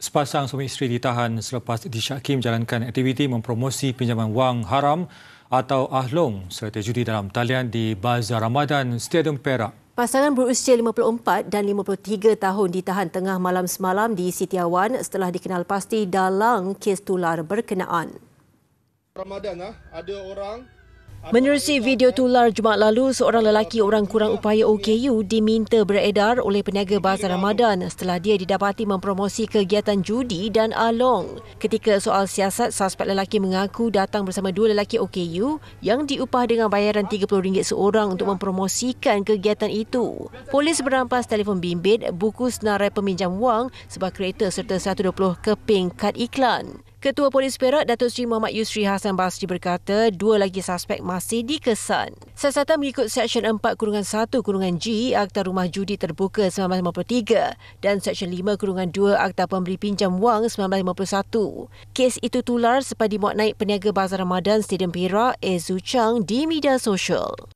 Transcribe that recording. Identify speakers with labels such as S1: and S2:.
S1: Sepasang suami isteri ditahan selepas disyaki menjalankan aktiviti mempromosi pinjaman wang haram atau ahlong serta judi dalam talian di Bazar Ramadan Stadium Perak.
S2: Pasangan berusia 54 dan 53 tahun ditahan tengah malam semalam di Sitiawan setelah dikenal pasti dalam kes tular berkenaan.
S3: Ramadan ah, ada orang
S2: Menerusi video tular Jumaat lalu, seorang lelaki orang kurang upaya OKU diminta beredar oleh peniaga Bazar Ramadan setelah dia didapati mempromosi kegiatan judi dan along. Ketika soal siasat, suspek lelaki mengaku datang bersama dua lelaki OKU yang diupah dengan bayaran RM30 seorang untuk mempromosikan kegiatan itu. Polis berampas telefon bimbit, buku senarai peminjam wang sebab kereta serta 120 keping kad iklan. Ketua Polis Perak Datuk Seri Muhammad Yusri Hasan Basri berkata dua lagi suspek masih dikesan. Siasatan mengikut Seksyen 4 Kurungan 1 Kurungan G Akta Rumah Judi Terbuka 1953 dan Seksyen 5 Kurungan 2 Akta Pemberi Pinjam Wang 1951. Kes itu tular sepadi muat naik peniaga Bazar Ramadan Stadium Perak Ezu Chang di media sosial.